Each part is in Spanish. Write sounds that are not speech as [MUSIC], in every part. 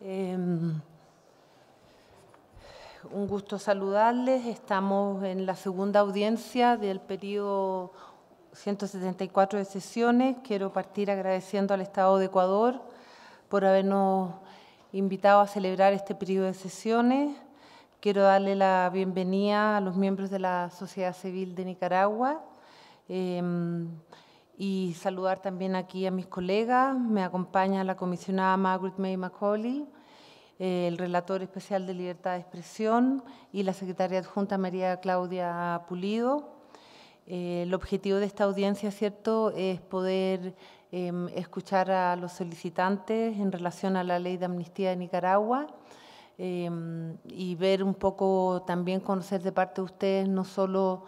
Em, un gusto saludarles. Estamos en la segunda audiencia del periodo 174 de sesiones. Quiero partir agradeciendo al Estado de Ecuador por habernos invitado a celebrar este periodo de sesiones. Quiero darle la bienvenida a los miembros de la sociedad civil de Nicaragua. Em, y saludar también aquí a mis colegas. Me acompaña la comisionada Margaret May Macaulay, eh, el relator especial de libertad de expresión y la secretaria adjunta María Claudia Pulido. Eh, el objetivo de esta audiencia, cierto, es poder em, escuchar a los solicitantes en relación a la ley de amnistía de Nicaragua. Em, y ver un poco también conocer de parte de ustedes no solo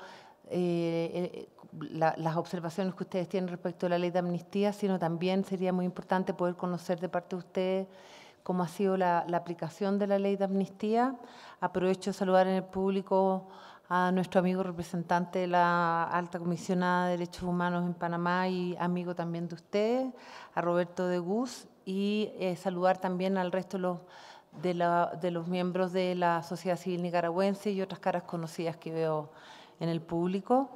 eh, las observaciones que ustedes tienen respecto a la ley de amnistía, sino también sería muy importante poder conocer de parte de ustedes cómo ha sido la, aplicación de la ley de amnistía. Aprovecho de saludar en el público a nuestro amigo representante de la Alta Comisionada de Derechos Humanos en Panamá y amigo también de ustedes, a Roberto de Guz, y eh, saludar también al resto de los miembros de la sociedad civil nicaragüense y otras caras conocidas que veo en el público.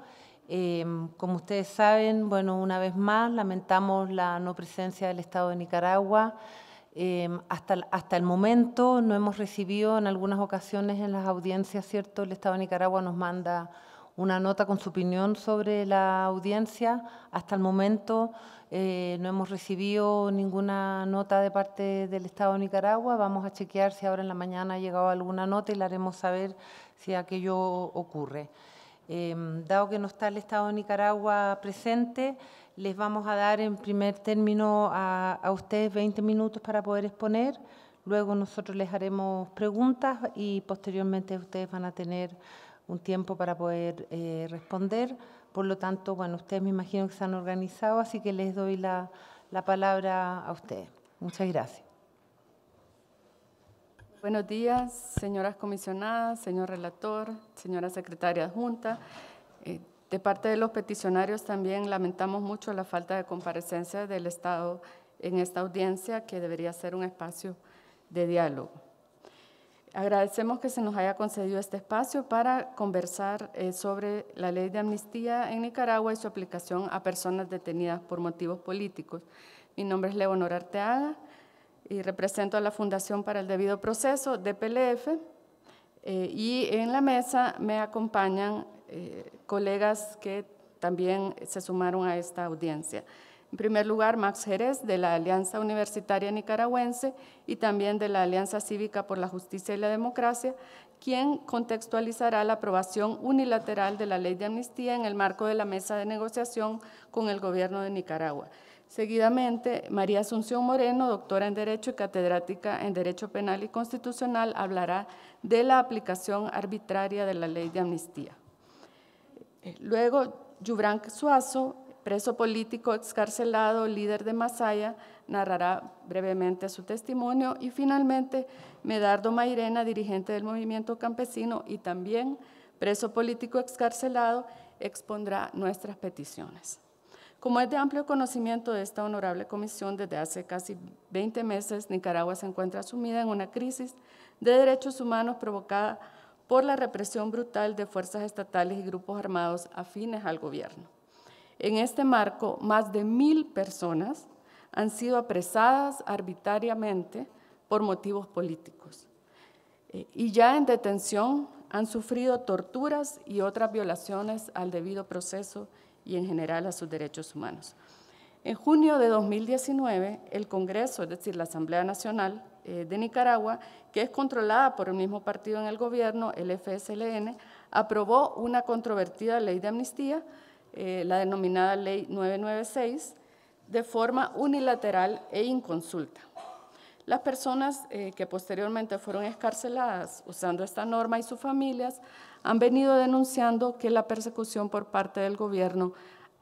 Em, como ustedes saben, bueno, una vez más lamentamos la no presencia del Estado de Nicaragua. Em, hasta, el momento no hemos recibido en algunas ocasiones en las audiencias, ¿cierto? El Estado de Nicaragua nos manda una nota con su opinión sobre la audiencia. Hasta el momento eh, no hemos recibido ninguna nota de parte del Estado de Nicaragua. Vamos a chequear si ahora en la mañana ha llegado alguna nota y le haremos saber si aquello ocurre. Em, dado que no está el Estado de Nicaragua presente, les vamos a dar en primer término a, ustedes 20 minutos para poder exponer. Luego nosotros les haremos preguntas y posteriormente ustedes van a tener un tiempo para poder eh, responder. Por lo tanto, bueno, ustedes me imagino que se han organizado, así que les doy la, la palabra a ustedes. Muchas gracias. Buenos días, señoras comisionadas, señor relator, señora secretaria adjunta. Eh, de parte de los peticionarios también lamentamos mucho la falta de comparecencia del Estado en esta audiencia que debería ser un espacio de diálogo. Agradecemos que se nos haya concedido este espacio para conversar eh, sobre la ley de amnistía en Nicaragua y su aplicación a personas detenidas por motivos políticos. Mi nombre es Leonor Arteaga y represento a la Fundación para el Debido Proceso, DPLF, eh, y en la mesa me acompañan eh, colegas que también se sumaron a esta audiencia. En primer lugar, Max Jerez, de la Alianza Universitaria Nicaragüense y también de la Alianza Cívica por la Justicia y la Democracia, quien contextualizará la aprobación unilateral de la ley de amnistía en el marco de la mesa de negociación con el gobierno de Nicaragua. Seguidamente, María Asunción Moreno, doctora en Derecho y catedrática en Derecho Penal y Constitucional, hablará de la aplicación arbitraria de la ley de amnistía. Eh, luego, Yubran Suazo, preso político excarcelado, líder de Masaya, narrará brevemente su testimonio. Y finalmente, Medardo Mairena, dirigente del movimiento campesino y también preso político excarcelado, expondrá nuestras peticiones. Como es de amplio conocimiento de esta honorable comisión, desde hace casi 20 meses Nicaragua se encuentra sumida en una crisis de derechos humanos provocada por la represión brutal de fuerzas estatales y grupos armados afines al gobierno. En este marco, más de mil personas han sido apresadas arbitrariamente por motivos políticos eh, y ya en detención han sufrido torturas y otras violaciones al debido proceso y en general a sus derechos humanos. En junio de 2019, el Congreso, es decir, la Asamblea Nacional eh, de Nicaragua, que es controlada por el mismo partido en el gobierno, el FSLN, aprobó una controvertida ley de amnistía, eh, la denominada Ley 996, de forma unilateral e inconsulta. Las personas eh, que posteriormente fueron escarceladas usando esta norma y sus familias han venido denunciando que la persecución por parte del gobierno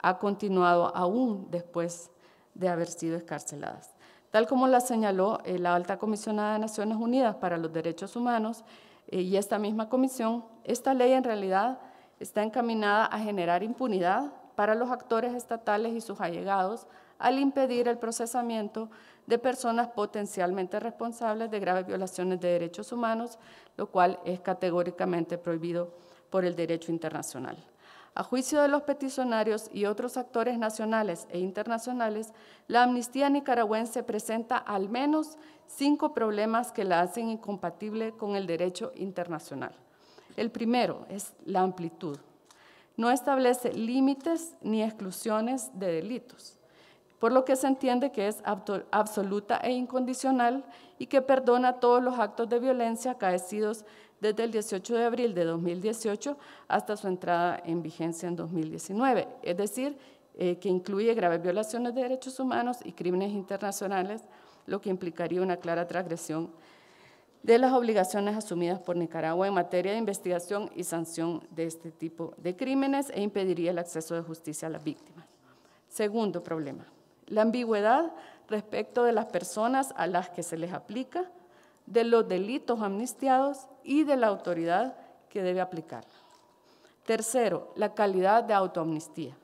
ha continuado aún después de haber sido escarceladas. Tal como la señaló eh, la alta comisionada de Naciones Unidas para los Derechos Humanos eh, y esta misma comisión, esta ley en realidad está encaminada a generar impunidad para los actores estatales y sus allegados al impedir el procesamiento de personas potencialmente responsables de graves violaciones de derechos humanos, lo cual es categóricamente prohibido por el derecho internacional. A juicio de los peticionarios y otros actores nacionales e internacionales, la amnistía nicaragüense presenta al menos cinco problemas que la hacen incompatible con el derecho internacional. El primero es la amplitud. No establece límites ni exclusiones de delitos por lo que se entiende que es absoluta e incondicional y que perdona todos los actos de violencia acaecidos desde el 18 de abril de 2018 hasta su entrada en vigencia en 2019, es decir, eh, que incluye graves violaciones de derechos humanos y crímenes internacionales, lo que implicaría una clara transgresión de las obligaciones asumidas por Nicaragua en materia de investigación y sanción de este tipo de crímenes e impediría el acceso de justicia a las víctimas. Segundo problema, la ambigüedad respecto de las personas a las que se les aplica, de los delitos amnistiados y de la autoridad que debe aplicarla. Tercero, la calidad de autoamnistía.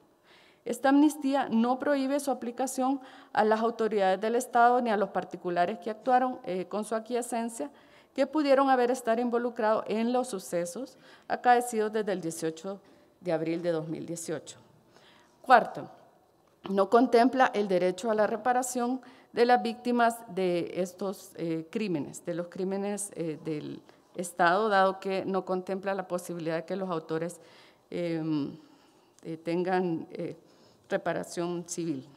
Esta amnistía no prohíbe su aplicación a las autoridades del Estado ni a los particulares que actuaron eh, con su aquiescencia que pudieron haber estado involucrados en los sucesos acaecidos desde el 18 de abril de 2018. Cuarto, no contempla el derecho a la reparación de las víctimas de estos eh, crímenes, de los crímenes eh, del Estado, dado que no contempla la posibilidad de que los autores em, eh, tengan reparación civil.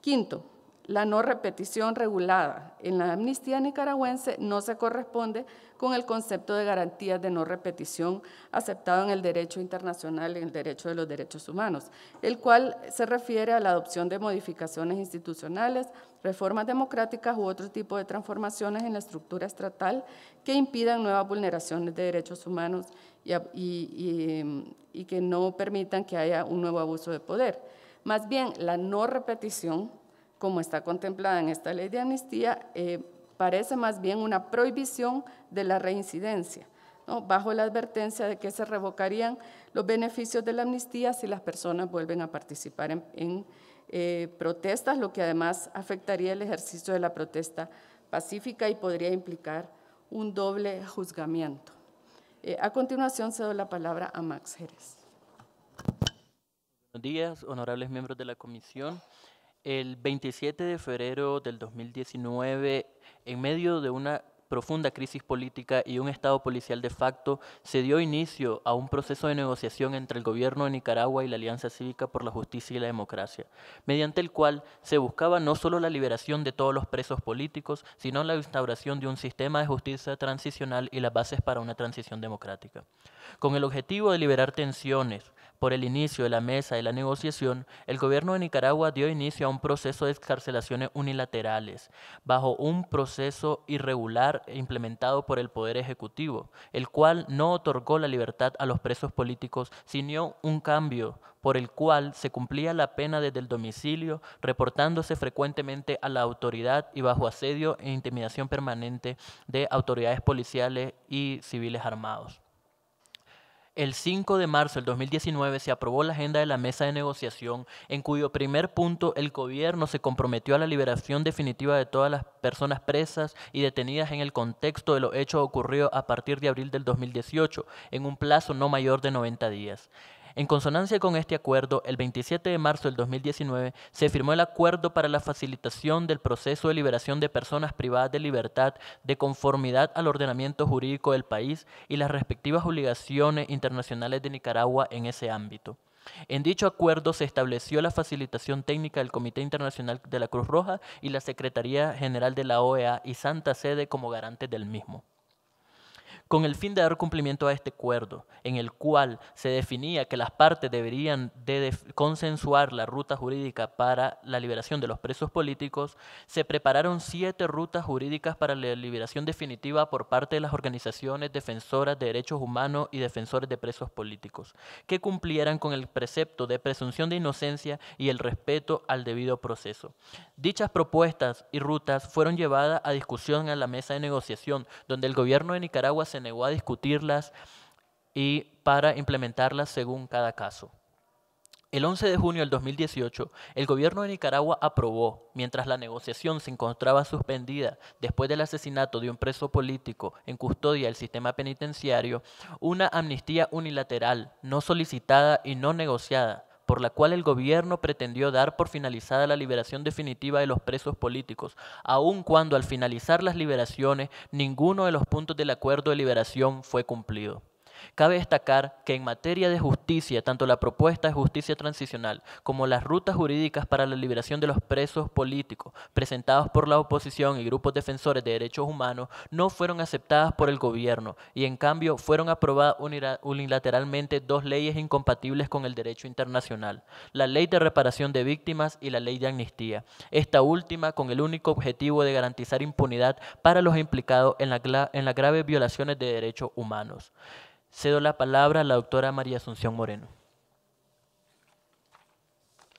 Quinto, la no repetición regulada en la amnistía nicaragüense no se corresponde con el concepto de garantías de no repetición aceptado en el derecho internacional, en el derecho de los derechos humanos, el cual se refiere a la adopción de modificaciones institucionales, reformas democráticas u otro tipo de transformaciones en la estructura estatal que impidan nuevas vulneraciones de derechos humanos y que no permitan que haya un nuevo abuso de poder. Más bien, la no repetición como está contemplada en esta ley de amnistía, eh, parece más bien una prohibición de la reincidencia, bajo la advertencia de que se revocarían los beneficios de la amnistía si las personas vuelven a participar en, eh, protestas, lo que además afectaría el ejercicio de la protesta pacífica y podría implicar un doble juzgamiento. Eh, a continuación cedo la palabra a Max Jerez. Buenos días, honorables miembros de la comisión. El 27 de febrero del 2019, en medio de una profunda crisis política y un Estado policial de facto, se dio inicio a un proceso de negociación entre el gobierno de Nicaragua y la Alianza Cívica por la Justicia y la Democracia, mediante el cual se buscaba no solo la liberación de todos los presos políticos, sino la instauración de un sistema de justicia transicional y las bases para una transición democrática. Con el objetivo de liberar tensiones, por el inicio de la mesa de la negociación, el gobierno de Nicaragua dio inicio a un proceso de excarcelaciones unilaterales, bajo un proceso irregular e implementado por el Poder Ejecutivo, el cual no otorgó la libertad a los presos políticos, sino un cambio por el cual se cumplía la pena desde el domicilio, reportándose frecuentemente a la autoridad y bajo asedio e intimidación permanente de autoridades policiales y civiles armados. El 5 de marzo del 2019 se aprobó la agenda de la mesa de negociación en cuyo primer punto el gobierno se comprometió a la liberación definitiva de todas las personas presas y detenidas en el contexto de lo hecho ocurridos a partir de abril del 2018 en un plazo no mayor de 90 días. En consonancia con este acuerdo, el 27 de marzo del 2019 se firmó el acuerdo para la facilitación del proceso de liberación de personas privadas de libertad de conformidad al ordenamiento jurídico del país y las respectivas obligaciones internacionales de Nicaragua en ese ámbito. En dicho acuerdo se estableció la facilitación técnica del Comité Internacional de la Cruz Roja y la Secretaría General de la OEA y Santa Sede como garantes del mismo con el fin de dar cumplimiento a este acuerdo, en el cual se definía que las partes deberían de consensuar la ruta jurídica para la liberación de los presos políticos, se prepararon siete rutas jurídicas para la liberación definitiva por parte de las organizaciones defensoras de derechos humanos y defensores de presos políticos, que cumplieran con el precepto de presunción de inocencia y el respeto al debido proceso. Dichas propuestas y rutas fueron llevadas a discusión en la mesa de negociación, donde el gobierno de Nicaragua se negó a discutirlas y para implementarlas según cada caso. El 11 de junio del 2018, el gobierno de Nicaragua aprobó, mientras la negociación se encontraba suspendida después del asesinato de un preso político en custodia del sistema penitenciario, una amnistía unilateral, no solicitada y no negociada por la cual el gobierno pretendió dar por finalizada la liberación definitiva de los presos políticos, aun cuando al finalizar las liberaciones ninguno de los puntos del acuerdo de liberación fue cumplido. Cabe destacar que en materia de justicia, tanto la propuesta de justicia transicional como las rutas jurídicas para la liberación de los presos políticos presentados por la oposición y grupos defensores de derechos humanos no fueron aceptadas por el gobierno y en cambio fueron aprobadas unilateralmente dos leyes incompatibles con el derecho internacional, la Ley de Reparación de Víctimas y la Ley de Amnistía, esta última con el único objetivo de garantizar impunidad para los implicados en, en las graves violaciones de derechos humanos. Cedo la palabra a la doctora María Asunción Moreno.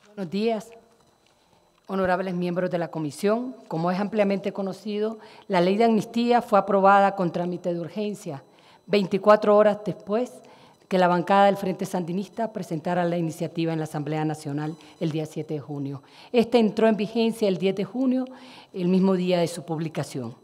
Buenos días, honorables miembros de la Comisión. Como es ampliamente conocido, la ley de amnistía fue aprobada con trámite de urgencia, 24 horas después que la bancada del Frente Sandinista presentara la iniciativa en la Asamblea Nacional el día 7 de junio. Esta entró en vigencia el 10 de junio, el mismo día de su publicación.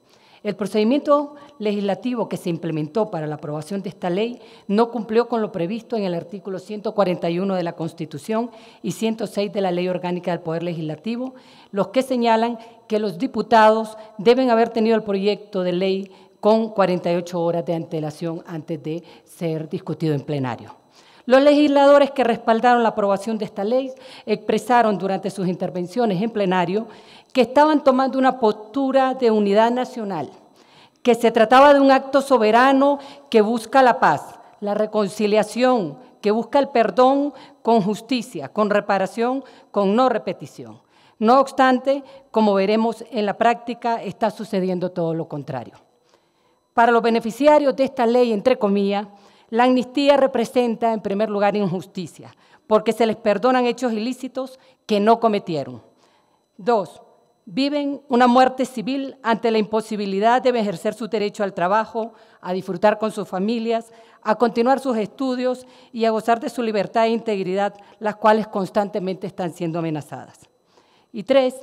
El procedimiento legislativo que se implementó para la aprobación de esta ley no cumplió con lo previsto en el artículo 141 de la Constitución y 106 de la Ley Orgánica del Poder Legislativo, los que señalan que los diputados deben haber tenido el proyecto de ley con 48 horas de antelación antes de ser discutido en plenario. Los legisladores que respaldaron la aprobación de esta ley expresaron durante sus intervenciones en plenario que estaban tomando una postura de unidad nacional, que se trataba de un acto soberano que busca la paz, la reconciliación, que busca el perdón con justicia, con reparación, con no repetición. No obstante, como veremos en la práctica, está sucediendo todo lo contrario. Para los beneficiarios de esta ley, entre comillas, la amnistía representa en primer lugar injusticia, porque se les perdonan hechos ilícitos que no cometieron. Dos, viven una muerte civil ante la imposibilidad de ejercer su derecho al trabajo, a disfrutar con sus familias, a continuar sus estudios y a gozar de su libertad e integridad, las cuales constantemente están siendo amenazadas. Y tres,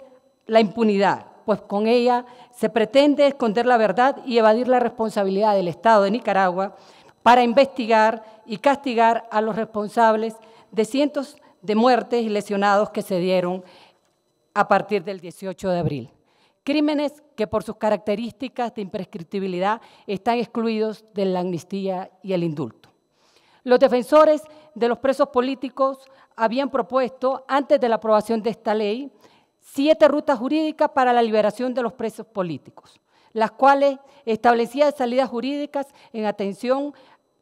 la impunidad, pues con ella se pretende esconder la verdad y evadir la responsabilidad del Estado de Nicaragua para investigar y castigar a los responsables de cientos de muertes y lesionados que se dieron a partir del 18 de abril. Crímenes que por sus características de imprescriptibilidad están excluidos de la amnistía y el indulto. Los defensores de los presos políticos habían propuesto, antes de la aprobación de esta ley, siete rutas jurídicas para la liberación de los presos políticos, las cuales establecían salidas jurídicas en atención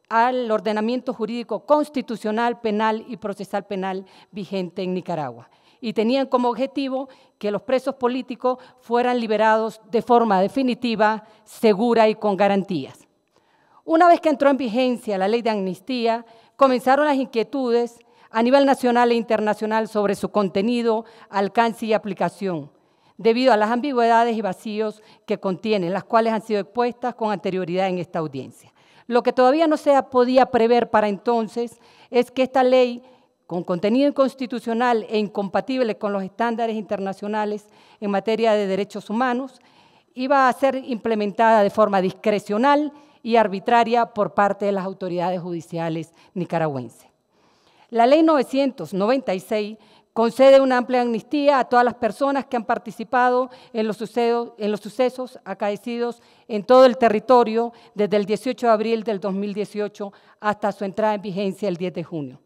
al ordenamiento jurídico constitucional, penal y procesal penal vigente en Nicaragua y tenían como objetivo que los presos políticos fueran liberados de forma definitiva, segura y con garantías. Una vez que entró en vigencia la ley de amnistía, comenzaron las inquietudes a nivel nacional e internacional sobre su contenido, alcance y aplicación, debido a las ambigüedades y vacíos que contienen, las cuales han sido expuestas con anterioridad en esta audiencia. Lo que todavía no se podía prever para entonces es que esta ley con contenido inconstitucional e incompatible con los estándares internacionales en materia de derechos humanos, iba a ser implementada de forma discrecional y arbitraria por parte de las autoridades judiciales nicaragüenses. La ley 996 concede una amplia amnistía a todas las personas que han participado en los, sucesos, en los sucesos acaecidos en todo el territorio desde el 18 de abril del 2018 hasta su entrada en vigencia el 10 de junio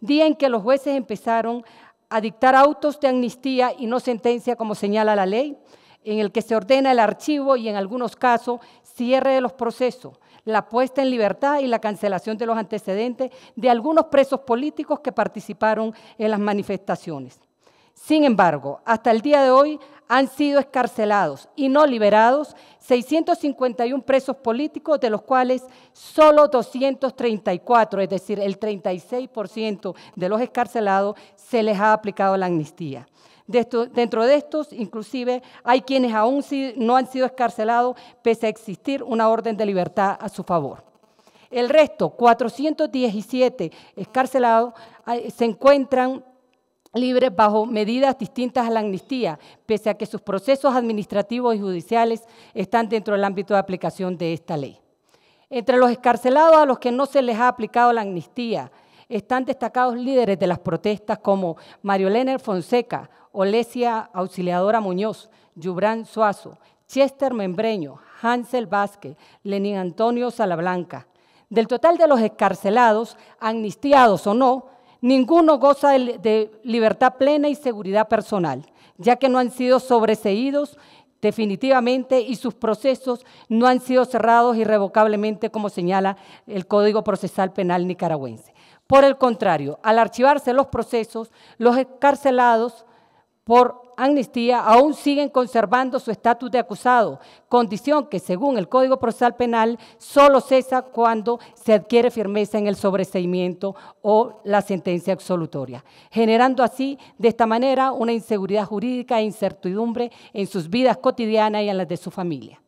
día en que los jueces empezaron a dictar autos de amnistía y no sentencia como señala la ley, en el que se ordena el archivo y en algunos casos cierre de los procesos, la puesta en libertad y la cancelación de los antecedentes de algunos presos políticos que participaron en las manifestaciones. Sin embargo, hasta el día de hoy han sido escarcelados y no liberados 651 presos políticos, de los cuales solo 234, es decir, el 36% de los escarcelados, se les ha aplicado la amnistía. dentro de estos, inclusive, hay quienes aún no han sido escarcelados pese a existir una orden de libertad a su favor. El resto, 417 escarcelados, se encuentran libres bajo medidas distintas a la amnistía, pese a que sus procesos administrativos y judiciales están dentro del ámbito de aplicación de esta ley. Entre los escarcelados a los que no se les ha aplicado la amnistía están destacados líderes de las protestas como Mario Lener Fonseca, Olesia Auxiliadora Muñoz, Yubran Suazo, Chester Membreño, Hansel Vázquez, Lenín Antonio Salablanca. Del total de los escarcelados, amnistiados o no, Ninguno goza de libertad plena y seguridad personal, ya que no han sido sobreseídos definitivamente y sus procesos no han sido cerrados irrevocablemente como señala el Código Procesal Penal nicaragüense. Por el contrario, al archivarse los procesos, los encarcelados por amnistía aún siguen conservando su estatus de acusado, condición que según el Código Procesal Penal solo cesa cuando se adquiere firmeza en el sobreseimiento o la sentencia absolutoria, generando así de esta manera una inseguridad jurídica e incertidumbre en sus vidas cotidianas y en las de su familia.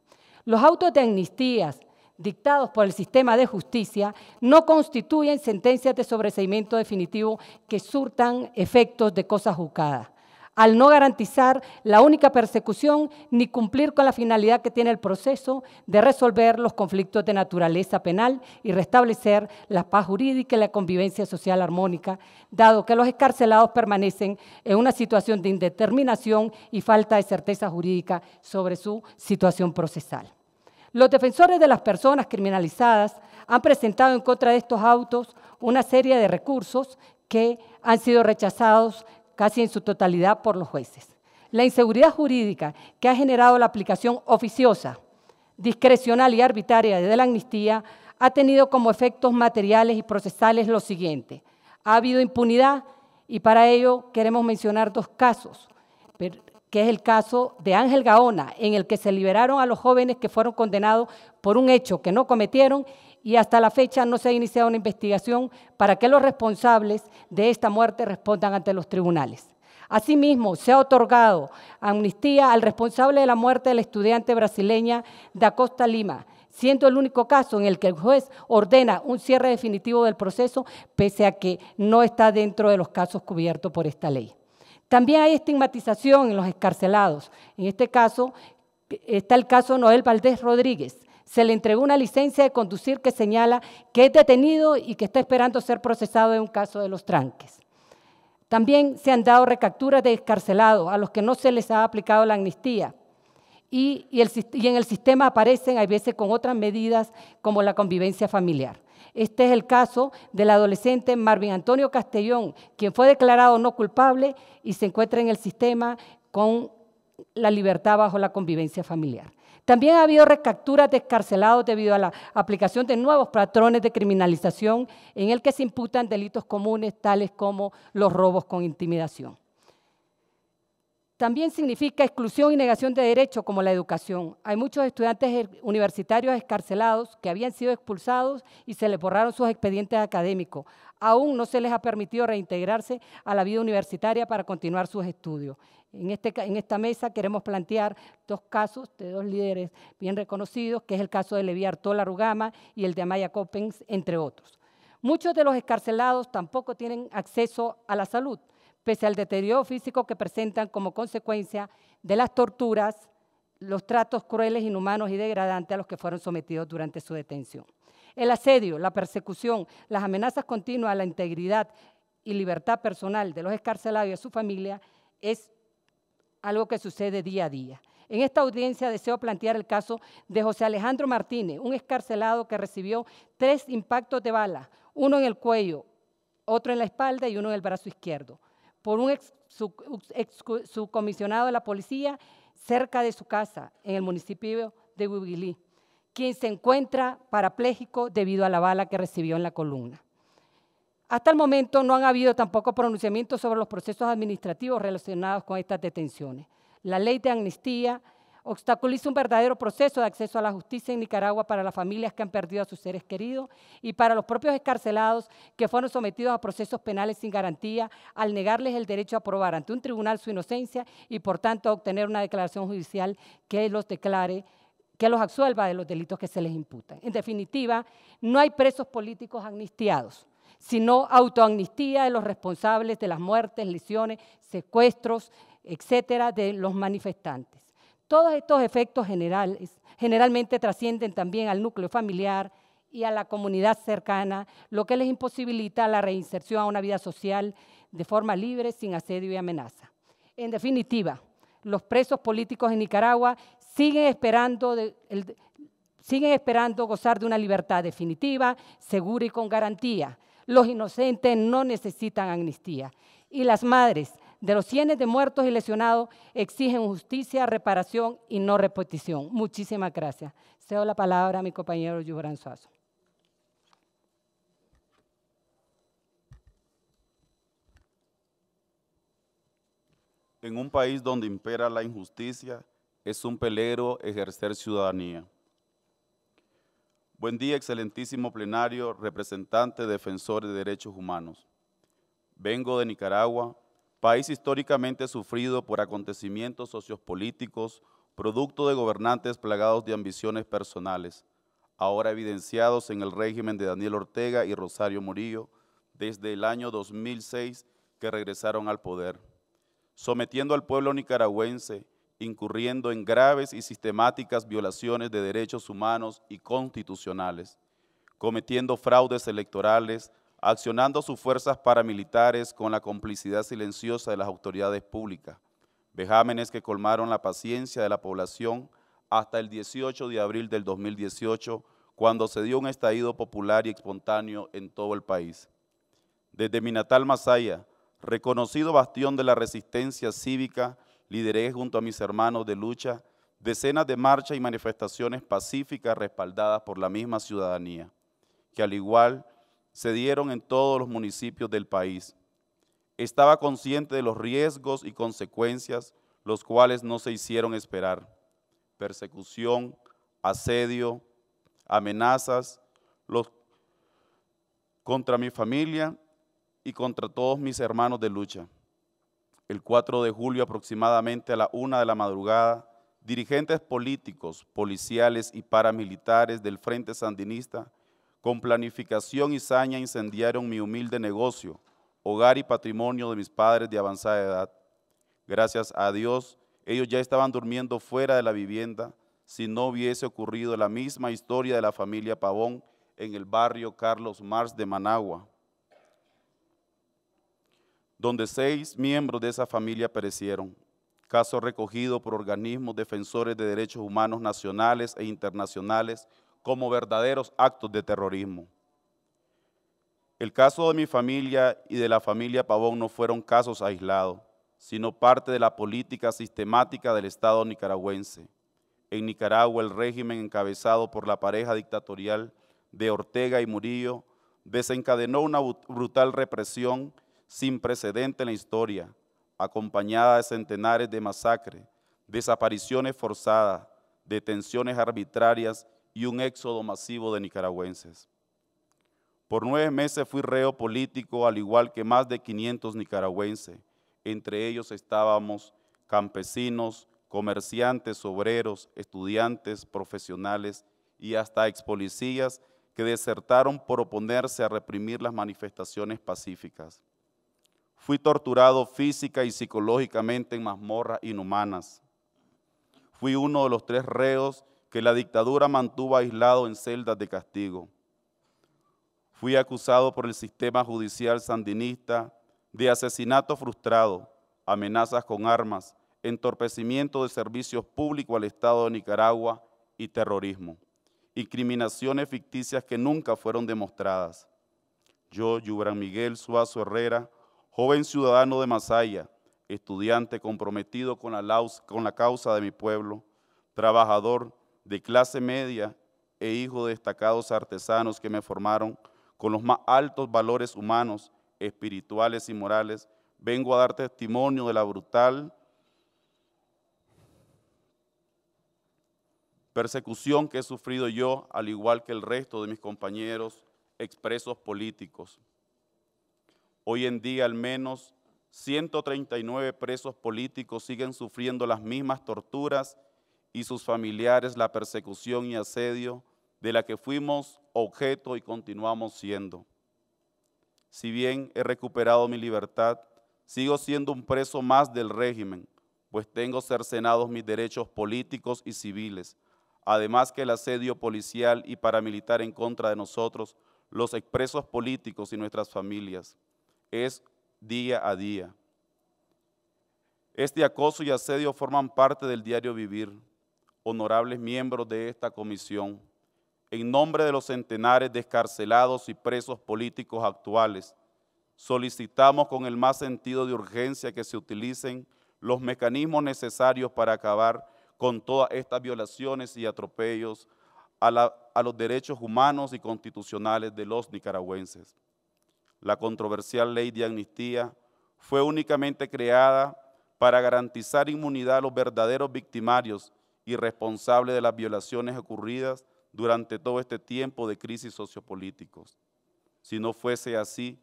Los autos de amnistías dictados por el sistema de justicia no constituyen sentencias de sobreseimiento definitivo que surtan efectos de cosas juzgadas al no garantizar la única persecución ni cumplir con la finalidad que tiene el proceso de resolver los conflictos de naturaleza penal y restablecer la paz jurídica y la convivencia social armónica, dado que los escarcelados permanecen en una situación de indeterminación y falta de certeza jurídica sobre su situación procesal. Los defensores de las personas criminalizadas han presentado en contra de estos autos una serie de recursos que han sido rechazados casi en su totalidad por los jueces. La inseguridad jurídica que ha generado la aplicación oficiosa, discrecional y arbitraria de la amnistía ha tenido como efectos materiales y procesales lo siguiente. Ha habido impunidad y para ello queremos mencionar dos casos, que es el caso de Ángel Gaona, en el que se liberaron a los jóvenes que fueron condenados por un hecho que no cometieron y hasta la fecha no se ha iniciado una investigación para que los responsables de esta muerte respondan ante los tribunales. Asimismo, se ha otorgado amnistía al responsable de la muerte de la estudiante brasileña da Costa Lima, siendo el único caso en el que el juez ordena un cierre definitivo del proceso, pese a que no está dentro de los casos cubiertos por esta ley. También hay estigmatización en los escarcelados. En este caso está el caso Noel Valdés Rodríguez, se le entregó una licencia de conducir que señala que es detenido y que está esperando ser procesado en un caso de los tranques. También se han dado recapturas de escarcelados a los que no se les ha aplicado la amnistía. Y, y en el sistema aparecen a veces con otras medidas como la convivencia familiar. Este es el caso del adolescente Marvin Antonio Castellón, quien fue declarado no culpable y se encuentra en el sistema con la libertad bajo la convivencia familiar. También ha habido recapturas de escarcelados debido a la aplicación de nuevos patrones de criminalización en el que se imputan delitos comunes tales como los robos con intimidación. También significa exclusión y negación de derechos como la educación. Hay muchos estudiantes er, universitarios escarcelados que habían sido expulsados y se les borraron sus expedientes académicos. Aún no se les ha permitido reintegrarse a la vida universitaria para continuar sus estudios. Este en, esta mesa queremos plantear dos casos de dos líderes bien reconocidos, que es el caso de Levi Artola Rugama y el de Amaya Coppens, entre otros. Muchos de los escarcelados tampoco tienen acceso a la salud pese al deterioro físico que presentan como consecuencia de las torturas, los tratos crueles, inhumanos y degradantes a los que fueron sometidos durante su detención. El asedio, la persecución, las amenazas continuas a la integridad y libertad personal de los escarcelados y a su familia es algo que sucede día a día. En esta audiencia deseo plantear el caso de José Alejandro Martínez, un escarcelado que recibió tres impactos de bala, uno en el cuello, otro en la espalda y uno en el brazo izquierdo por un ex, subcomisionado de la policía cerca de su casa en el municipio de Huibilí, quien se encuentra parapléjico debido a la bala que recibió en la columna. Hasta el momento no han habido tampoco pronunciamientos sobre los procesos administrativos relacionados con estas detenciones. La ley de amnistía obstaculiza un verdadero proceso de acceso a la justicia en Nicaragua para las familias que han perdido a sus seres queridos y para los propios escarcelados que fueron sometidos a procesos penales sin garantía al negarles el derecho a probar ante un tribunal su inocencia y por tanto obtener una declaración judicial que los declare que los absuelva de los delitos que se les imputan. En definitiva, no hay presos políticos amnistiados, sino autoamnistía de los responsables de las muertes, lesiones, secuestros, etcétera, de los manifestantes. Todos estos efectos generales generalmente trascienden también al núcleo familiar y a la comunidad cercana, lo que les imposibilita la reinserción a una vida social de forma libre, sin asedio y amenaza. En definitiva, los presos políticos en Nicaragua siguen esperando, siguen esperando gozar de una libertad definitiva, segura y con garantía. Los inocentes no necesitan amnistía. Y las madres de los cientos de muertos y lesionados exigen justicia, reparación y no repetición. Muchísimas gracias. Cedo la palabra a mi compañero Yubran Suazo. En un país donde impera la injusticia, es un peligro ejercer ciudadanía. Buen día, excelentísimo plenario, representante defensor de derechos humanos. Vengo de Nicaragua país históricamente sufrido por acontecimientos sociopolíticos, producto de gobernantes plagados de ambiciones personales, ahora evidenciados en el régimen de Daniel Ortega y Rosario Murillo desde el año 2006 que regresaron al poder, sometiendo al pueblo nicaragüense, incurriendo en graves y sistemáticas violaciones de derechos humanos y constitucionales, cometiendo fraudes electorales, accionando sus fuerzas paramilitares con la complicidad silenciosa de las autoridades públicas, vejámenes que colmaron la paciencia de la población hasta el 18 de abril del 2018, cuando se dio un estallido popular y espontáneo en todo el país. Desde mi natal Masaya, reconocido bastión de la resistencia cívica, lideré junto a mis hermanos de lucha decenas de marchas y manifestaciones pacíficas respaldadas por la misma ciudadanía, que al igual se dieron en todos los municipios del país. Estaba consciente de los riesgos y consecuencias, los cuales no se hicieron esperar. Persecución, asedio, amenazas contra mi familia y contra todos mis hermanos de lucha. El 4 de julio aproximadamente a la una de la madrugada, dirigentes políticos, policiales y paramilitares del Frente Sandinista con planificación y saña incendiaron mi humilde negocio, hogar y patrimonio de mis padres de avanzada edad. Gracias a Dios, ellos ya estaban durmiendo fuera de la vivienda si no hubiese ocurrido la misma historia de la familia Pavón en el barrio Carlos Mars de Managua, donde seis miembros de esa familia perecieron. Caso recogido por organismos defensores de derechos humanos nacionales e internacionales como verdaderos actos de terrorismo. El caso de mi familia y de la familia Pavón no fueron casos aislados, sino parte de la política sistemática del Estado nicaragüense. En Nicaragua, el régimen encabezado por la pareja dictatorial de Ortega y Murillo desencadenó una brutal represión sin precedente en la historia, acompañada de centenares de masacres, desapariciones forzadas, detenciones arbitrarias y un éxodo masivo de nicaragüenses. Por nueve meses fui reo político, al igual que más de 500 nicaragüenses. Entre ellos estábamos campesinos, comerciantes, obreros, estudiantes, profesionales y hasta expolicías que desertaron por oponerse a reprimir las manifestaciones pacíficas. Fui torturado física y psicológicamente en mazmorras inhumanas. Fui uno de los tres reos que la dictadura mantuvo aislado en celdas de castigo. Fui acusado por el sistema judicial sandinista de asesinato frustrado, amenazas con armas, entorpecimiento de servicios públicos al Estado de Nicaragua y terrorismo, incriminaciones ficticias que nunca fueron demostradas. Yo, Yubran Miguel Suazo Herrera, joven ciudadano de Masaya, estudiante comprometido con la, con la causa de mi pueblo, trabajador de clase media e hijo de destacados artesanos que me formaron con los más altos valores humanos, espirituales y morales, vengo a dar testimonio de la brutal persecución que he sufrido yo, al igual que el resto de mis compañeros expresos políticos. Hoy en día al menos 139 presos políticos siguen sufriendo las mismas torturas y sus familiares la persecución y asedio de la que fuimos objeto y continuamos siendo. Si bien he recuperado mi libertad, sigo siendo un preso más del régimen, pues tengo cercenados mis derechos políticos y civiles, además que el asedio policial y paramilitar en contra de nosotros, los expresos políticos y nuestras familias, es día a día. Este acoso y asedio forman parte del diario vivir, honorables miembros de esta comisión, en nombre de los centenares de escarcelados y presos políticos actuales, solicitamos con el más sentido de urgencia que se utilicen los mecanismos necesarios para acabar con todas estas violaciones y atropellos a, a los derechos humanos y constitucionales de los nicaragüenses. La controversial ley de amnistía fue únicamente creada para garantizar inmunidad a los verdaderos victimarios y responsable de las violaciones ocurridas durante todo este tiempo de crisis sociopolíticos. Si no fuese así,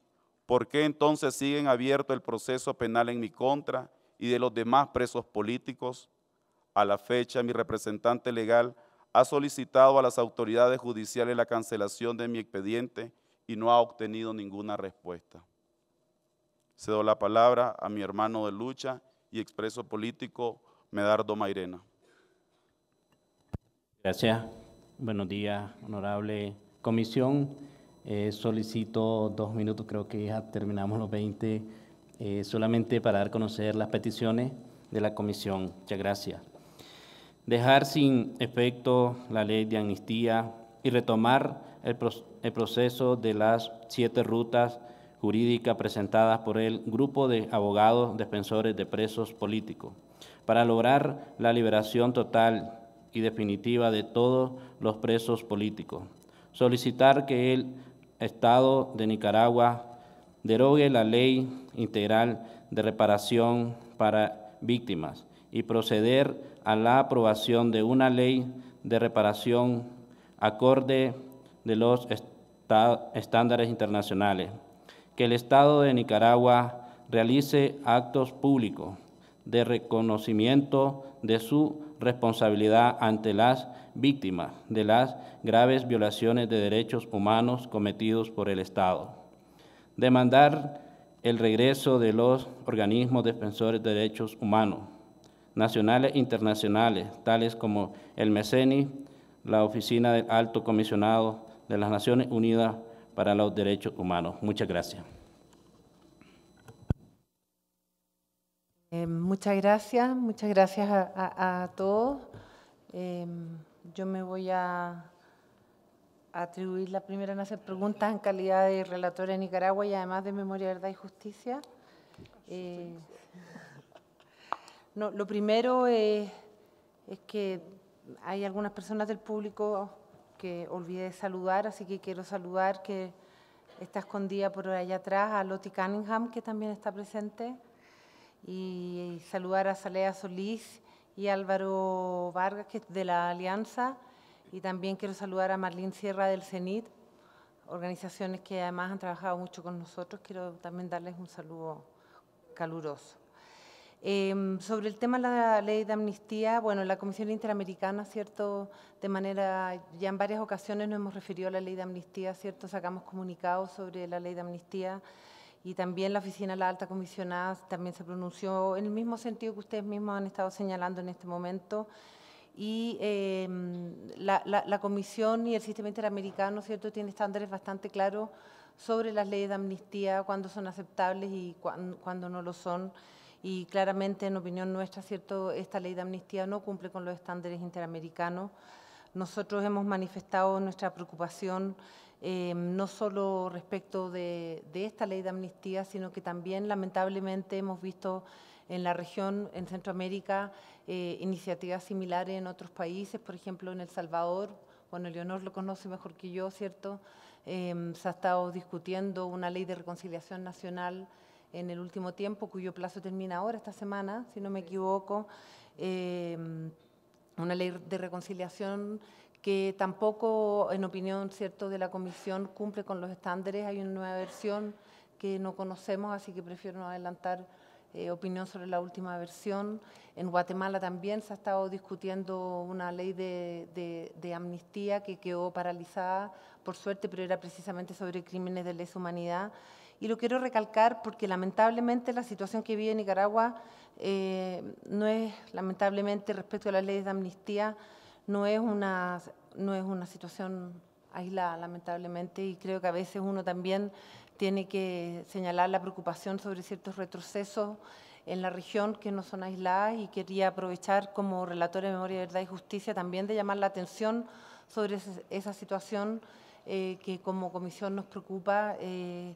¿por qué entonces siguen abierto el proceso penal en mi contra y de los demás presos políticos? A la fecha, mi representante legal ha solicitado a las autoridades judiciales la cancelación de mi expediente y no ha obtenido ninguna respuesta. Cedo la palabra a mi hermano de lucha y expreso político, Medardo Mairena. Gracias. Buenos días, honorable comisión. Eh, solicito dos minutos, creo que ya terminamos los 20, eh, solamente para dar a conocer las peticiones de la comisión. Muchas gracias. Dejar sin efecto la ley de amnistía y retomar el, el proceso de las siete rutas jurídicas presentadas por el grupo de abogados defensores de presos políticos para lograr la liberación total definitiva de todos los presos políticos. Solicitar que el Estado de Nicaragua derogue la ley integral de reparación para víctimas y proceder a la aprobación de una ley de reparación acorde de los estándares internacionales. Que el Estado de Nicaragua realice actos públicos de reconocimiento de su responsabilidad ante las víctimas de las graves violaciones de derechos humanos cometidos por el Estado. Demandar el regreso de los organismos defensores de derechos humanos, nacionales e internacionales, tales como el MECENI, la Oficina del Alto Comisionado de las Naciones Unidas para los Derechos Humanos. Muchas gracias. Eh, muchas gracias, muchas gracias a, todos. Em, yo me voy a, atribuir la primera en hacer preguntas en calidad de relatora de Nicaragua y además de Memoria, Verdad y Justicia. Eh, lo primero es, que hay algunas personas del público que olvidé saludar, así que quiero saludar que está escondida por allá atrás a Loti Cunningham, que también está presente y saludar a Salea Solís y Álvaro Vargas, que es de la Alianza, y también quiero saludar a Marlín Sierra del CENIT, organizaciones que además han trabajado mucho con nosotros. Quiero también darles un saludo caluroso. Em, sobre el tema de la ley de amnistía, bueno, la Comisión Interamericana, ¿cierto? De manera, ya en varias ocasiones nos hemos referido a la ley de amnistía, ¿cierto? Sacamos comunicados sobre la ley de amnistía y también la oficina de la alta comisionada también se pronunció en el mismo sentido que ustedes mismos han estado señalando en este momento. Y em, la, comisión y el sistema interamericano, ¿cierto?, tiene estándares bastante claros sobre las leyes de amnistía, cuándo son aceptables y cuándo, no lo son. Y claramente, en opinión nuestra, ¿cierto?, esta ley de amnistía no cumple con los estándares interamericanos. Nosotros hemos manifestado nuestra preocupación eh, no solo respecto de, esta ley de amnistía, sino que también lamentablemente hemos visto en la región, en Centroamérica, eh, iniciativas similares en otros países, por ejemplo en El Salvador, bueno, Leonor lo conoce mejor que yo, ¿cierto? Em, se ha estado discutiendo una ley de reconciliación nacional en el último tiempo, cuyo plazo termina ahora, esta semana, si no me equivoco. Em, una ley de reconciliación que tampoco, en opinión cierto de la comisión, cumple con los estándares. Hay una nueva versión que no conocemos, así que prefiero no adelantar eh, opinión sobre la última versión. En Guatemala también se ha estado discutiendo una ley de, de, amnistía que quedó paralizada, por suerte, pero era precisamente sobre crímenes de lesa humanidad. Y lo quiero recalcar porque lamentablemente la situación que vive Nicaragua eh, no es, lamentablemente, respecto a las leyes de amnistía, no es una no es una situación aislada, lamentablemente, y creo que a veces uno también tiene que señalar la preocupación sobre ciertos retrocesos en la región que no son aisladas y quería aprovechar como relator de Memoria, Verdad y Justicia también de llamar la atención sobre esa situación eh, que como comisión nos preocupa, eh,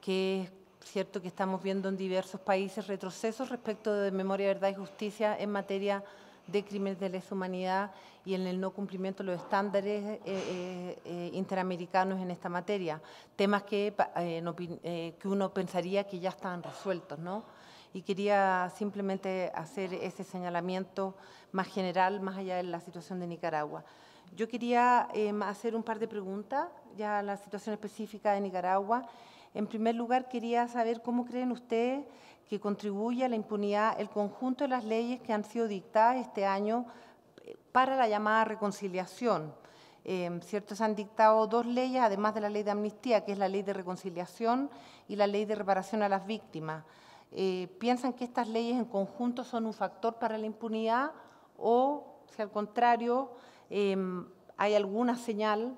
que es cierto que estamos viendo en diversos países retrocesos respecto de Memoria, Verdad y Justicia en materia de crímenes de lesa humanidad y en el no cumplimiento de los estándares eh, eh, eh, interamericanos en esta materia. Temas que, que uno pensaría que ya están resueltos, ¿no? y quería simplemente hacer ese señalamiento más general, más allá de la situación de Nicaragua. Yo quería hacer un par de preguntas ya a la situación específica de Nicaragua en primer lugar, quería saber cómo creen ustedes que contribuye a la impunidad el conjunto de las leyes que han sido dictadas este año eh, para la llamada reconciliación. Em, se han dictado dos leyes, además de la ley de amnistía, que es la ley de reconciliación y la ley de reparación a las víctimas. Eh, ¿Piensan que estas leyes en conjunto son un factor para la impunidad o, si al contrario, em, hay alguna señal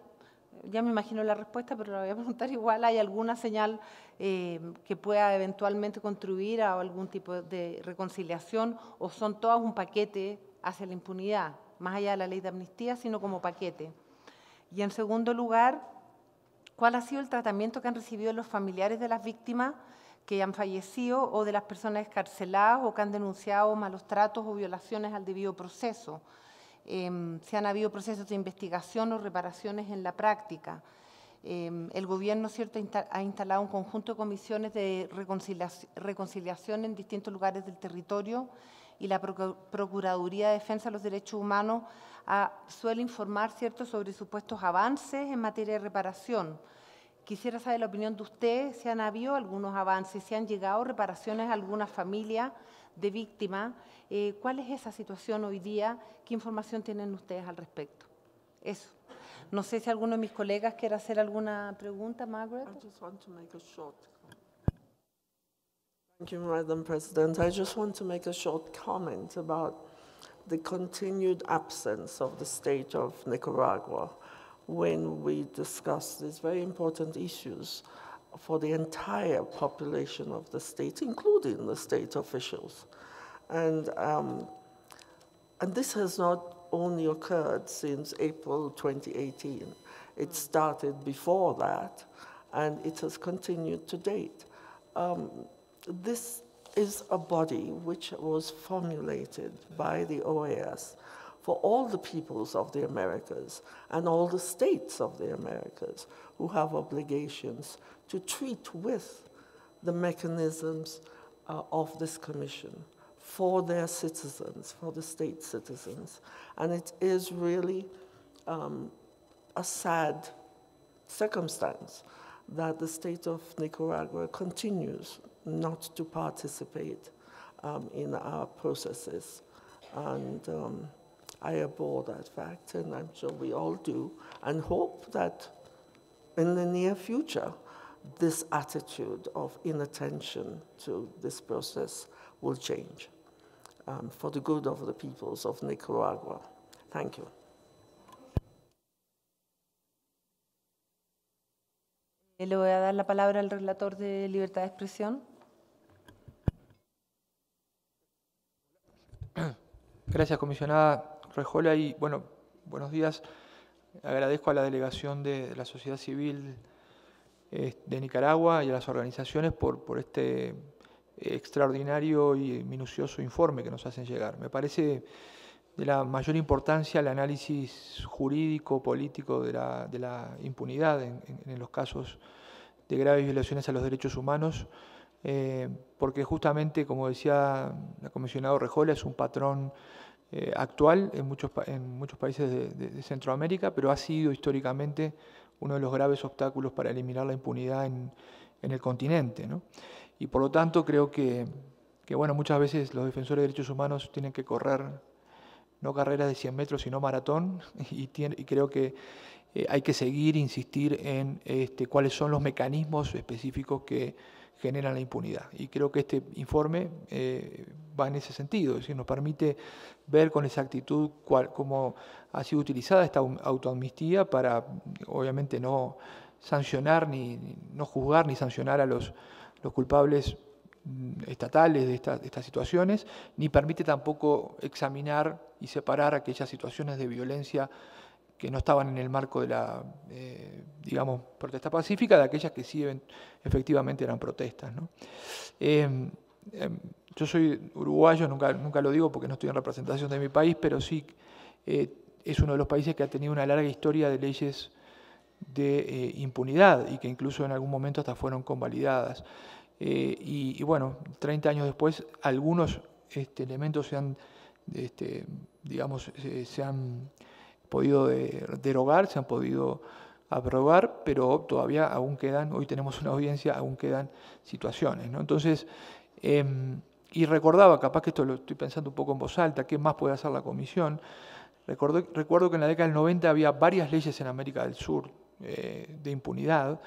ya me imagino la respuesta, pero la voy a [LAUGHS] preguntar igual, ¿hay alguna señal eh, que pueda eventualmente contribuir a algún tipo de reconciliación o son todas un paquete hacia la impunidad, más allá de la ley de amnistía, sino como paquete? Y en segundo lugar, ¿cuál ha sido el tratamiento que han recibido los familiares de las víctimas que han fallecido o de las personas escarceladas o que han denunciado malos tratos o violaciones al debido proceso? Em, se han habido procesos de investigación o reparaciones en la práctica. Em, el gobierno ¿cierto? ha instalado un conjunto de comisiones de reconciliación, en distintos lugares del territorio y la Procuraduría de Defensa de los Derechos Humanos suele informar ¿cierto? sobre supuestos avances en materia de reparación. Quisiera saber la opinión de usted si han habido algunos avances, si han llegado reparaciones a algunas familias de víctima. Eh, ¿Cuál es esa situación hoy día? ¿Qué información tienen ustedes al respecto? Eso. No sé si alguno de mis colegas quiere hacer alguna pregunta, Margaret. I just want to make a short Thank you, Madam President. I just want to make a short comment about the continued absence of the state of Nicaragua when we discuss these very important issues. for the entire population of the state, including the state officials. And, um, and this has not only occurred since April 2018. It started before that, and it has continued to date. Um, this is a body which was formulated by the OAS for all the peoples of the Americas and all the states of the Americas who have obligations to treat with the mechanisms uh, of this commission for their citizens, for the state citizens. And it is really um, a sad circumstance that the state of Nicaragua continues not to participate um, in our processes. And um, I abhor that fact, and I'm sure we all do, and hope that in the near future, this attitude of inattention to this process will change um, for the good of the peoples of Nicaragua. Thank you. Eh, le voy a dar la palabra al relator de libertad de expresión. Gracias, comisionada. Rejola y, bueno, buenos días. Agradezco a la delegación de la sociedad civil eh, de Nicaragua y a las organizaciones por, este eh, extraordinario y minucioso informe que nos hacen llegar. Me parece de la mayor importancia el análisis jurídico, político de la, impunidad en, los casos de graves violaciones a los derechos humanos, eh, porque justamente, como decía la comisionada Rejola, es un patrón eh, actual en muchos, en muchos países de, Centroamérica, pero ha sido históricamente uno de los graves obstáculos para eliminar la impunidad en, en el continente. ¿no? Y por lo tanto creo que, que, bueno, muchas veces los defensores de derechos humanos tienen que correr no carreras de 100 metros, sino maratón, [LAUGHS] y, y creo que eh, hay que seguir, insistir en este, cuáles son los mecanismos específicos que generan la impunidad. Y creo que este informe eh, va en ese sentido, es decir, nos permite ver con exactitud cómo ha sido utilizada esta autoamnistía para, obviamente, no sancionar, ni no juzgar, ni sancionar a los, los culpables mm, estatales de, de, estas situaciones, ni permite tampoco examinar y separar aquellas situaciones de violencia que no estaban en el marco de la, eh, digamos, protesta pacífica, de aquellas que sí efectivamente eran protestas. Em, em, yo soy uruguayo, nunca, nunca lo digo porque no estoy en representación de mi país, pero sí eh, es uno de los países que ha tenido una larga historia de leyes de eh, impunidad y que incluso en algún momento hasta fueron convalidadas. Y, bueno, 30 años después, algunos este, elementos se han, este, digamos, se han podido eh, derogar, se han podido aprobar, pero todavía aún quedan, hoy tenemos una audiencia, aún quedan situaciones. Entonces, em, y recordaba, capaz que esto lo estoy pensando un poco en voz alta, qué más puede hacer la comisión. Recuerdo, recuerdo que en la década del 90 había varias leyes en América del Sur eh, de impunidad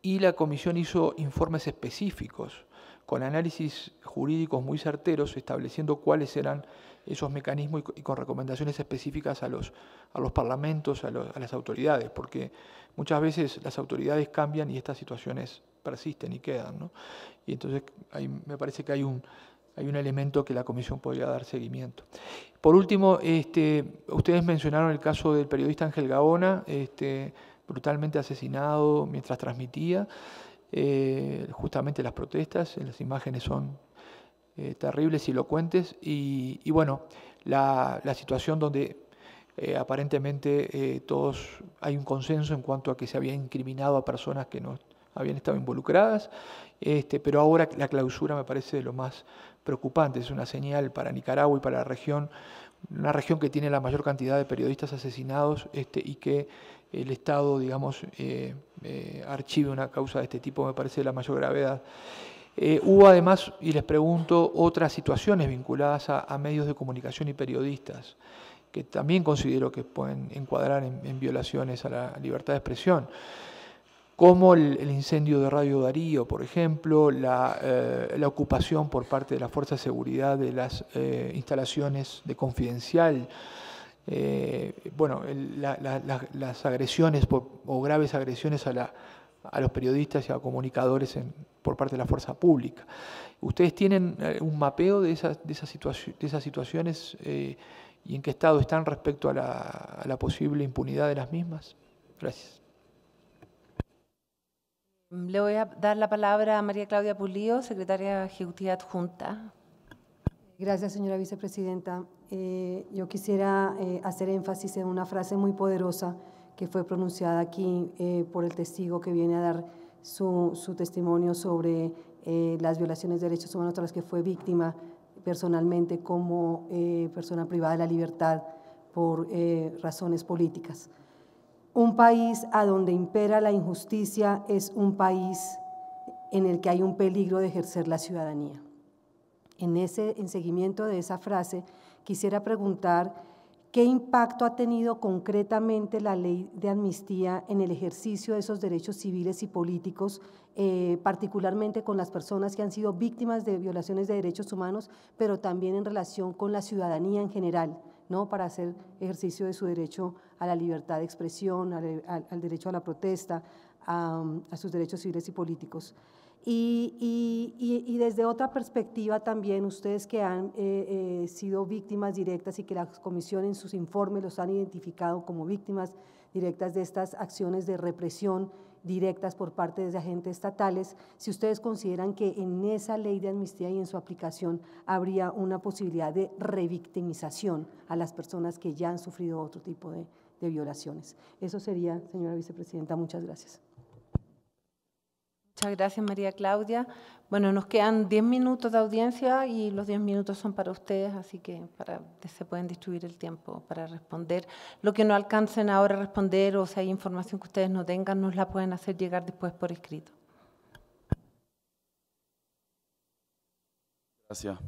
y la comisión hizo informes específicos con análisis jurídicos muy certeros estableciendo cuáles eran esos mecanismos y con recomendaciones específicas a los, a los parlamentos, a, las autoridades, porque muchas veces las autoridades cambian y estas situaciones persisten y quedan. Y entonces me parece que hay un, hay un elemento que la comisión podría dar seguimiento. Por último, este, ustedes mencionaron el caso del periodista Ángel Gaona, este, brutalmente asesinado mientras transmitía eh, justamente las protestas, las imágenes son eh, terribles y elocuentes. Y, bueno, la, situación donde eh, aparentemente eh, todos hay un consenso en cuanto a que se había incriminado a personas que no habían estado involucradas, este, pero ahora la clausura me parece de lo más preocupante, es una señal para Nicaragua y para la región, una región que tiene la mayor cantidad de periodistas asesinados este, y que el Estado, digamos, archive una causa de este tipo, me parece de la mayor gravedad. Eh, hubo además, y les pregunto, otras situaciones vinculadas a, medios de comunicación y periodistas, que también considero que pueden encuadrar en, violaciones a la libertad de expresión, como el, incendio de Radio Darío, por ejemplo, eh, la, ocupación por parte de la Fuerza de seguridad de las eh, instalaciones de Confidencial, bueno, las agresiones o graves agresiones a la a los periodistas y a comunicadores en, por parte de la fuerza pública. ¿Ustedes tienen eh, un mapeo de esas, de de esas situaciones eh, y en qué estado están respecto a la, posible impunidad de las mismas? Gracias. Le voy a dar la palabra a María Claudia Pulido, secretaria ejecutiva adjunta. Gracias, señora vicepresidenta. Eh, yo quisiera hacer énfasis en una frase muy poderosa que fue pronunciada aquí eh, por el testigo que viene a dar su, testimonio sobre eh, las violaciones de derechos humanos a las que fue víctima personalmente como eh, persona privada de la libertad por razones políticas. Un país a donde impera la injusticia es un país en el que hay un peligro de ejercer la ciudadanía. En, ese, en seguimiento de esa frase, quisiera preguntar ¿Qué impacto ha tenido concretamente la ley de amnistía en el ejercicio de esos derechos civiles y políticos, eh, particularmente con las personas que han sido víctimas de violaciones de derechos humanos, pero también en relación con la ciudadanía en general, ¿no? para hacer ejercicio de su derecho a la libertad de expresión, al, derecho a la protesta, a sus derechos civiles y políticos? Y, desde otra perspectiva también, ustedes que han eh, eh, sido víctimas directas y que la comisión en sus informes los han identificado como víctimas directas de estas acciones de represión directas por parte de agentes estatales, si ustedes consideran que en esa ley de amnistía y en su aplicación habría una posibilidad de revictimización a las personas que ya han sufrido otro tipo de, de violaciones. Eso sería, señora vicepresidenta, muchas gracias. Muchas gracias, María Claudia. Bueno, nos quedan 10 minutos de audiencia y los 10 minutos son para ustedes, así que para, se pueden distribuir el tiempo para responder. Lo que no alcancen ahora a responder o si hay información que ustedes no tengan, nos la pueden hacer llegar después por escrito. Gracias.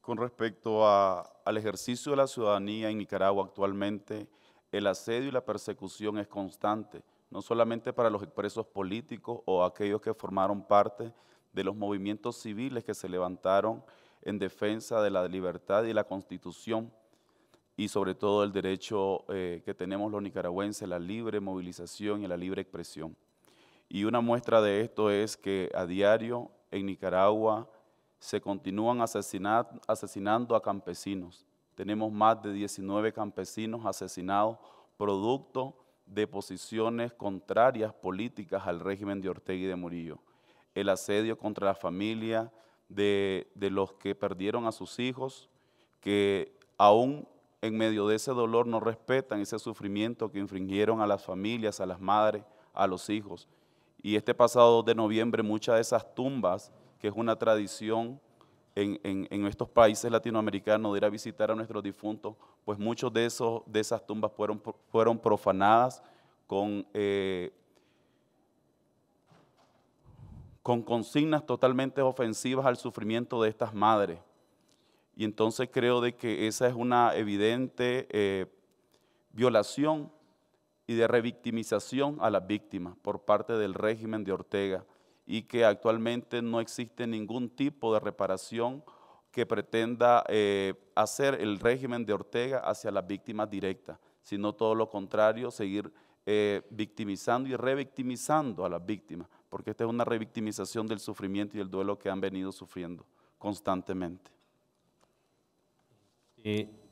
Con respecto al ejercicio de la ciudadanía en Nicaragua actualmente, el asedio y la persecución es constante no solamente para los expresos políticos o aquellos que formaron parte de los movimientos civiles que se levantaron en defensa de la libertad y la constitución y sobre todo el derecho eh, que tenemos los nicaragüenses, la libre movilización y la libre expresión. Y una muestra de esto es que a diario en Nicaragua se continúan asesinando a campesinos. Tenemos más de 19 campesinos asesinados producto de posiciones contrarias políticas al régimen de Ortega y de Murillo. El asedio contra la familia de, de los que perdieron a sus hijos, que aún en medio de ese dolor no respetan ese sufrimiento que infringieron a las familias, a las madres, a los hijos. Y este pasado 2 de noviembre muchas de esas tumbas, que es una tradición en, estos países latinoamericanos de ir a visitar a nuestros difuntos, pues muchos de, esos, de esas tumbas fueron, fueron profanadas con, eh, con consignas totalmente ofensivas al sufrimiento de estas madres. Y entonces creo de que esa es una evidente eh, violación y de revictimización a las víctimas por parte del régimen de Ortega y que actualmente no existe ningún tipo de reparación que pretenda eh, hacer el régimen de Ortega hacia las víctimas directas, sino todo lo contrario, seguir eh, victimizando y revictimizando a las víctimas, porque esta es una revictimización del sufrimiento y el duelo que han venido sufriendo constantemente.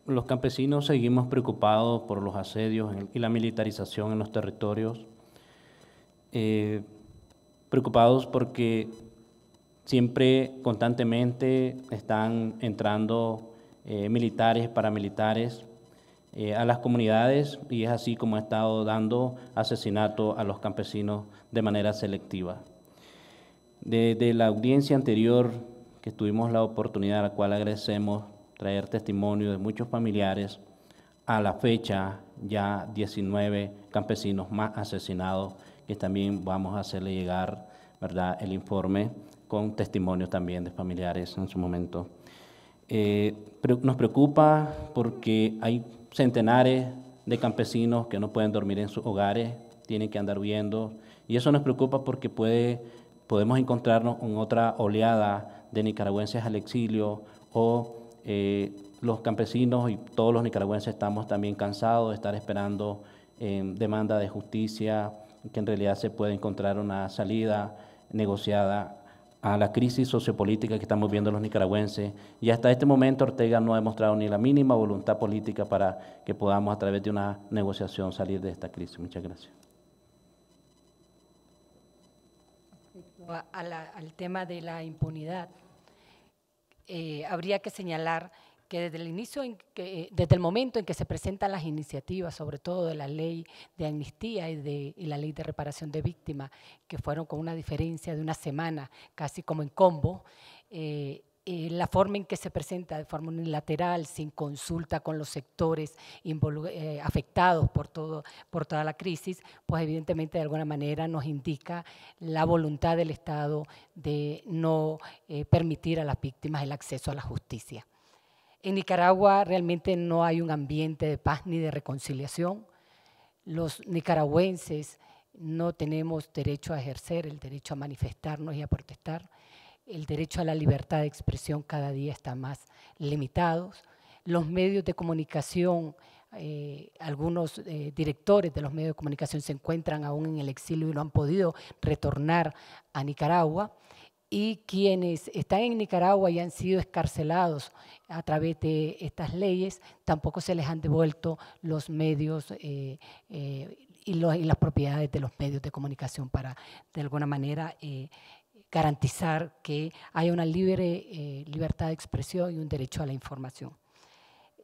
los campesinos seguimos preocupados por los asedios y la militarización en los territorios. Eh, preocupados porque siempre constantemente están entrando eh, militares, paramilitares eh, a las comunidades y es así como ha estado dando asesinato a los campesinos de manera selectiva. Desde la audiencia anterior que tuvimos la oportunidad, a la cual agradecemos traer testimonio de muchos familiares, a la fecha ya 19 campesinos más asesinados también vamos a hacerle llegar ¿verdad? el informe con testimonios también de familiares en su momento. Eh, nos preocupa porque hay centenares de campesinos que no pueden dormir en sus hogares, tienen que andar huyendo, y eso nos preocupa porque puede, podemos encontrarnos con otra oleada de nicaragüenses al exilio o eh, los campesinos y todos los nicaragüenses estamos también cansados de estar esperando eh, demanda de justicia, que en realidad se puede encontrar una salida negociada a la crisis sociopolítica que estamos viendo los nicaragüenses. Y hasta este momento Ortega no ha demostrado ni la mínima voluntad política para que podamos a través de una negociación salir de esta crisis. Muchas gracias. al tema de la impunidad, eh, habría que señalar que desde el inicio, en eh, desde el momento en que se presentan las iniciativas, sobre todo de la ley de amnistía y de la ley de reparación de víctimas, que fueron con una diferencia de una semana, casi como en combo, eh, eh, la forma en que se presenta de forma unilateral, sin consulta con los sectores afectados por, todo, por toda la crisis, pues evidentemente de alguna manera nos indica la voluntad del Estado de no permitir a las víctimas el acceso a la justicia. En Nicaragua realmente no hay un ambiente de paz ni de reconciliación. Los nicaragüenses no tenemos derecho a ejercer el derecho a manifestarnos y a protestar. El derecho a la libertad de expresión cada día está más limitado. Los medios de comunicación, eh, algunos eh, directores de los medios de comunicación se encuentran aún en el exilio y no han podido retornar a Nicaragua y quienes están en Nicaragua y han sido escarcelados a través de estas leyes, tampoco se les han devuelto los medios eh, eh, y, las propiedades de los medios de comunicación para, de alguna manera, eh, garantizar que haya una libre libertad de expresión y un derecho a la información.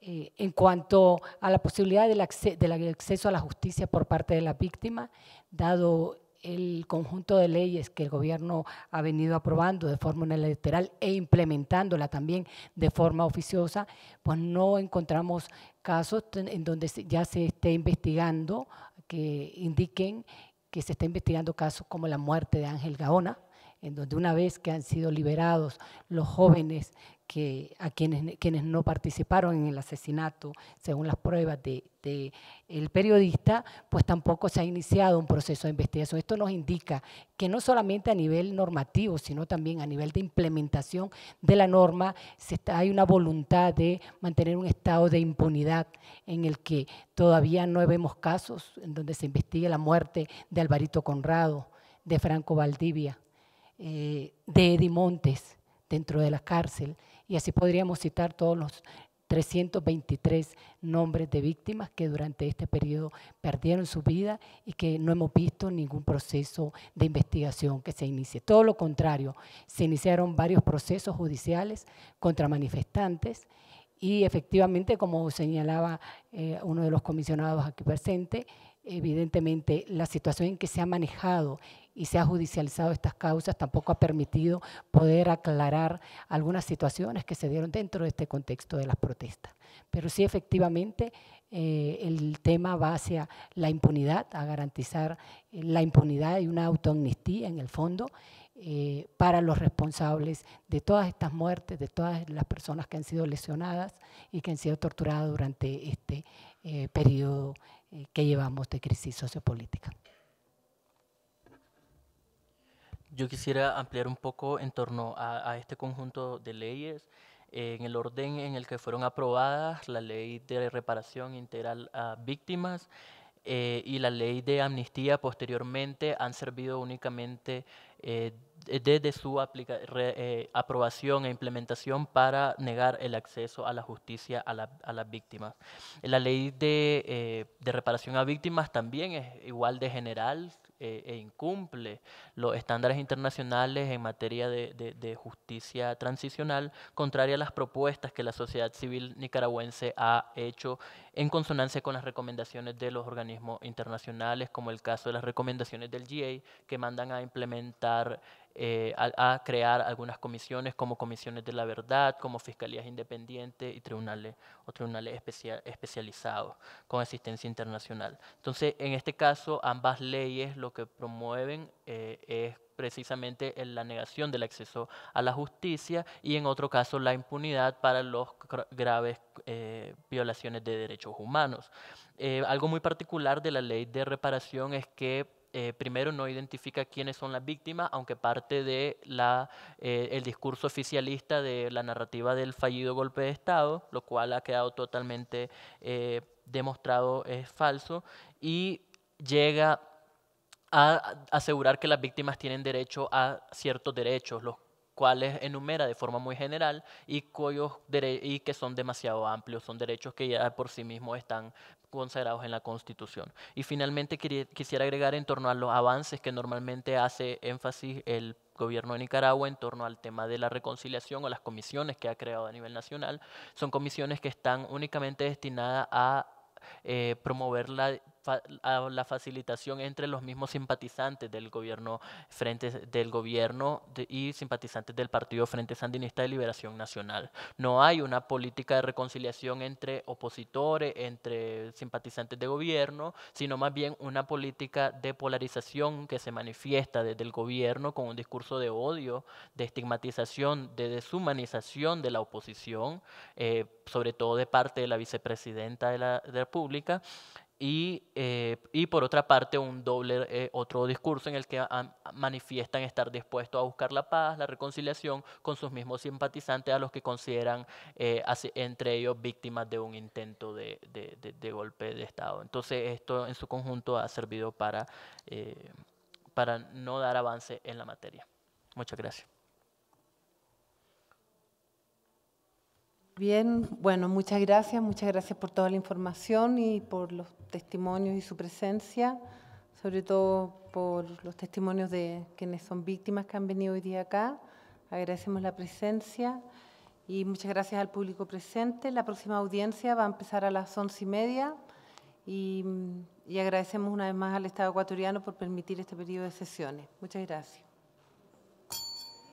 en cuanto a la posibilidad del, del acceso a la justicia por parte de la víctima, dado el conjunto de leyes que el gobierno ha venido aprobando de forma unilateral e implementándola también de forma oficiosa, pues no encontramos casos en donde ya se esté investigando, que indiquen que se está investigando casos como la muerte de Ángel Gaona, en donde una vez que han sido liberados los jóvenes que a quienes, quienes no participaron en el asesinato, según las pruebas del de, el periodista, pues tampoco se ha iniciado un proceso de investigación. Esto nos indica que no solamente a nivel normativo, sino también a nivel de implementación de la norma, hay una voluntad de mantener un estado de impunidad en el que todavía no vemos casos en donde se investigue la muerte de Alvarito Conrado, de Franco Valdivia, eh, de Eddie Montes dentro de la cárcel y así podríamos citar todos los 323 nombres de víctimas que durante este periodo perdieron su vida y que no hemos visto ningún proceso de investigación que se inicie. Todo lo contrario, se iniciaron varios procesos judiciales contra manifestantes y efectivamente, como señalaba eh, uno de los comisionados aquí presente, evidentemente la situación en que se ha manejado y se ha judicializado estas causas tampoco ha permitido poder aclarar algunas situaciones que se dieron dentro de este contexto de las protestas. Pero sí efectivamente eh, el tema va hacia la impunidad, a garantizar eh, la impunidad y una autoamnistía en el fondo eh, para los responsables de todas estas muertes, de todas las personas que han sido lesionadas y que han sido torturadas durante este periodo eh, que llevamos de crisis sociopolítica. Yo quisiera ampliar un poco en torno a, este conjunto de leyes eh, en el orden en el que fueron aprobadas la ley de reparación integral a víctimas eh, y la ley de amnistía posteriormente han servido únicamente eh, desde su eh, aprobación e implementación para negar el acceso a la justicia a, las víctimas. La ley eh, de, reparación a víctimas también es igual de general eh, e incumple los estándares internacionales en materia de, de, justicia transicional, contraria a las propuestas que la sociedad civil nicaragüense ha hecho en consonancia con las recomendaciones de los organismos internacionales, como el caso de las recomendaciones del GA, que mandan a implementar eh, a, crear algunas comisiones como comisiones de la verdad, como fiscalías independientes y tribunales o tribunales especializados con asistencia internacional. Entonces, en este caso, ambas leyes lo que promueven eh, es precisamente la negación del acceso a la justicia y en otro caso la impunidad para los graves eh, violaciones de derechos humanos. algo muy particular de la ley de reparación es que eh, primero no identifica quiénes son las víctimas, aunque parte de la, eh, el discurso oficialista de la narrativa del fallido golpe de Estado, lo cual ha quedado totalmente eh, demostrado es falso, y llega a asegurar que las víctimas tienen derecho a ciertos derechos, los cuales enumera de forma muy general y, cuyos y que son demasiado amplios, son derechos que ya por sí mismos están consagrados en la Constitución. Y finalmente quisiera agregar en torno a los avances que normalmente hace énfasis el gobierno de Nicaragua en torno al tema de la reconciliación o las comisiones que ha creado a nivel nacional. Son comisiones que están únicamente destinadas a eh, promover la a la facilitación entre los mismos simpatizantes del gobierno, frente, del gobierno y simpatizantes del partido Frente Sandinista de Liberación Nacional. No hay una política de reconciliación entre opositores, entre simpatizantes de gobierno, sino más bien una política de polarización que se manifiesta desde el gobierno con un discurso de odio, de estigmatización, de deshumanización de la oposición, eh, sobre todo de parte de la vicepresidenta de la República, y, eh, y, por otra parte un doble, eh, otro discurso en el que manifiestan estar dispuestos a buscar la paz, la reconciliación con sus mismos simpatizantes a los que consideran eh, entre ellos víctimas de un intento de, golpe de Estado. Entonces esto en su conjunto ha servido para, para no dar avance en la materia. Muchas gracias. Bien, bueno, muchas gracias, muchas gracias por toda la información y por los testimonios y su presencia, sobre todo por los testimonios de quienes son víctimas que han venido hoy día acá. Agradecemos la presencia y muchas gracias al público presente. La próxima audiencia va a empezar a las once y media y, y agradecemos una vez más al Estado ecuatoriano por permitir este periodo de sesiones. Muchas gracias.